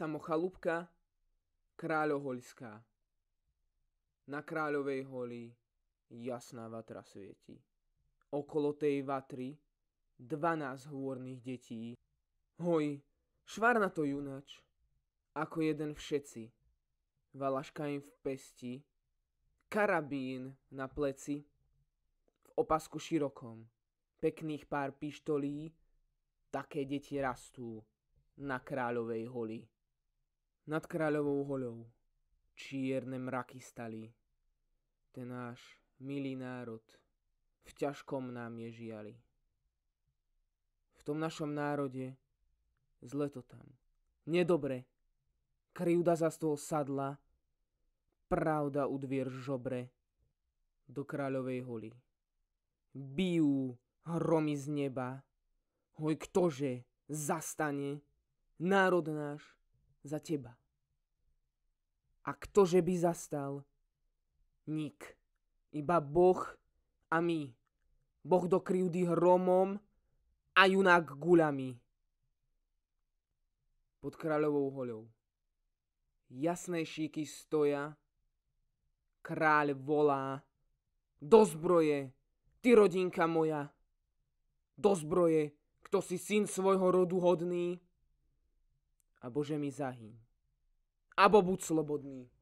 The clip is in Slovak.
Samochalúbka kráľoholská, Na Kráľovej holi jasná vatra svieti. Okolo tej vatry 12 hôrnych detí. Hoj, švar na to junač, ako jeden všetci. Valaška im v pesti, karabín na pleci, v opasku širokom, pekných pár pištolí, také deti rastú na kráľovej holi. Nad kráľovou holou čierne mraky stali. Ten náš milý národ v ťažkom nám je žiali. V tom našom národe zle to tam. Nedobre. Krivda za stôl sadla, pravda u dvier žobre do kráľovej holy. Bijú hromy z neba, hoj ktože zastane, národ náš za teba. A ktože by zastal? Nik. Iba Boh a my. Boh do krivdy hromom a junák guľami. Pod kráľovou holou. Jasné šíky stoja, kráľ volá. Do zbroje, ty rodinka moja. Do zbroje, kto si syn svojho rodu hodný, a Bože mi zahyň. Abo buď slobodný.